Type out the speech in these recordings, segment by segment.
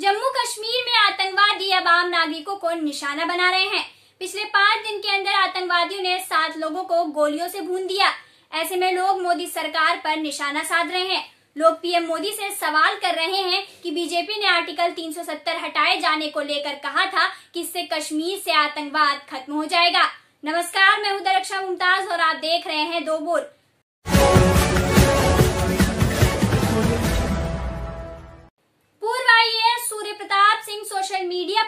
जम्मू कश्मीर में आतंकवादी अब आम नागरिकों को निशाना बना रहे हैं पिछले पाँच दिन के अंदर आतंकवादियों ने सात लोगों को गोलियों से भून दिया ऐसे में लोग मोदी सरकार पर निशाना साध रहे हैं लोग पीएम मोदी से सवाल कर रहे हैं कि बीजेपी ने आर्टिकल 370 हटाए जाने को लेकर कहा था कि इससे कश्मीर से आतंकवाद खत्म हो जाएगा नमस्कार मैं उदय रक्षा मुमताज और आप देख रहे हैं दो बोल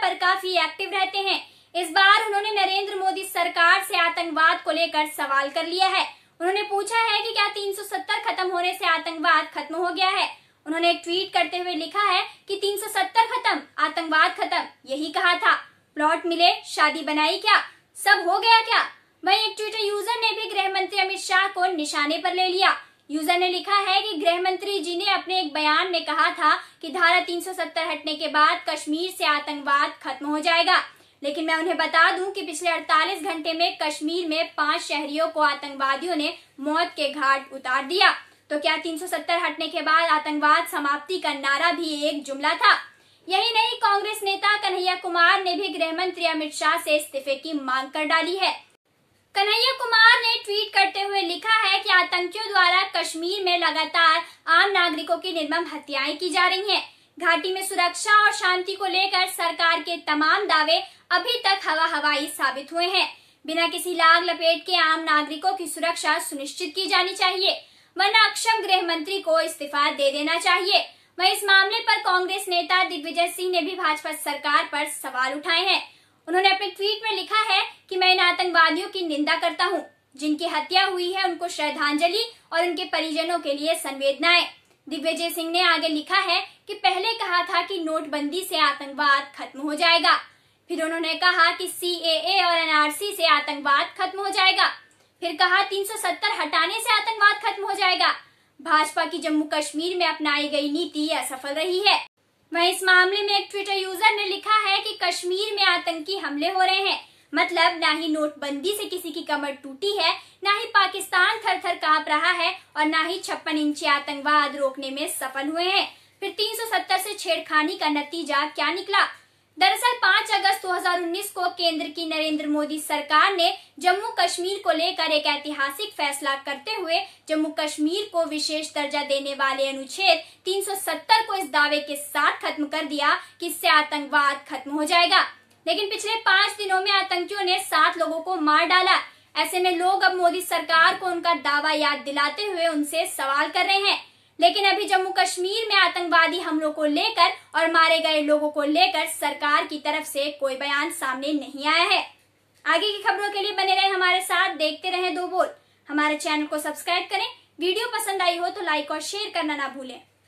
पर काफी एक्टिव रहते हैं इस बार उन्होंने नरेंद्र मोदी सरकार से आतंकवाद को लेकर सवाल कर लिया है उन्होंने पूछा है कि क्या 370 खत्म होने से आतंकवाद खत्म हो गया है उन्होंने एक ट्वीट करते हुए लिखा है कि 370 खत्म आतंकवाद खत्म यही कहा था प्लॉट मिले शादी बनाई क्या सब हो गया क्या वही एक ट्विटर यूजर ने भी गृह मंत्री अमित शाह को निशाने पर ले लिया यूजर ने लिखा है कि गृह मंत्री जी ने अपने एक बयान में कहा था कि धारा 370 हटने के बाद कश्मीर से आतंकवाद खत्म हो जाएगा लेकिन मैं उन्हें बता दूं कि पिछले 48 घंटे में कश्मीर में पांच शहरियों को आतंकवादियों ने मौत के घाट उतार दिया तो क्या 370 हटने के बाद आतंकवाद समाप्ति का नारा भी एक जुमला था यही नहीं कांग्रेस नेता कन्हैया कुमार ने भी गृह मंत्री अमित शाह से इस्तीफे की मांग कर डाली है कन्हैया कुमार ने ट्वीट करते हुए लिखा है कि आतंकियों द्वारा कश्मीर में लगातार आम नागरिकों की निर्मम हत्याएं की जा रही हैं। घाटी में सुरक्षा और शांति को लेकर सरकार के तमाम दावे अभी तक हवा हवाई साबित हुए हैं बिना किसी लाग लपेट के आम नागरिकों की सुरक्षा सुनिश्चित की जानी चाहिए वरना अक्षम गृह मंत्री को इस्तीफा दे देना चाहिए वही इस मामले पर कांग्रेस नेता दिग्विजय सिंह ने भी भाजपा सरकार पर सवाल उठाए हैं उन्होंने अपने ट्वीट में लिखा है कि मैं इन आतंकवादियों की निंदा करता हूँ जिनकी हत्या हुई है उनको श्रद्धांजलि और उनके परिजनों के लिए संवेदनाएं दिग्विजय सिंह ने आगे लिखा है कि पहले कहा था कि नोटबंदी से आतंकवाद खत्म हो जाएगा फिर उन्होंने कहा कि सी और एन से आतंकवाद खत्म हो जाएगा फिर कहा 370 हटाने से आतंकवाद खत्म हो जाएगा भाजपा की जम्मू कश्मीर में अपनाई गई नीति असफल रही है वहीं इस मामले में एक ट्विटर यूजर ने लिखा है कि कश्मीर में आतंकी हमले हो रहे हैं मतलब ना ही नोटबंदी से किसी की कमर टूटी है ना ही पाकिस्तान थर थर काप रहा है और ना ही छप्पन इंची आतंकवाद रोकने में सफल हुए हैं फिर 370 से छेड़खानी का नतीजा क्या निकला दरअसल 5 अगस्त 2019 को केंद्र की नरेंद्र मोदी सरकार ने जम्मू कश्मीर को लेकर एक ऐतिहासिक फैसला करते हुए जम्मू कश्मीर को विशेष दर्जा देने वाले अनुच्छेद 370 को इस दावे के साथ खत्म कर दिया कि इससे आतंकवाद खत्म हो जाएगा लेकिन पिछले पाँच दिनों में आतंकियों ने सात लोगों को मार डाला ऐसे में लोग अब मोदी सरकार को उनका दावा याद दिलाते हुए उनसे सवाल कर रहे हैं लेकिन अभी जम्मू कश्मीर में आतंकवादी हमलों को लेकर और मारे गए लोगों को लेकर सरकार की तरफ से कोई बयान सामने नहीं आया है आगे की खबरों के लिए बने रहे हमारे साथ देखते रहे दो बोल हमारे चैनल को सब्सक्राइब करें वीडियो पसंद आई हो तो लाइक और शेयर करना ना भूलें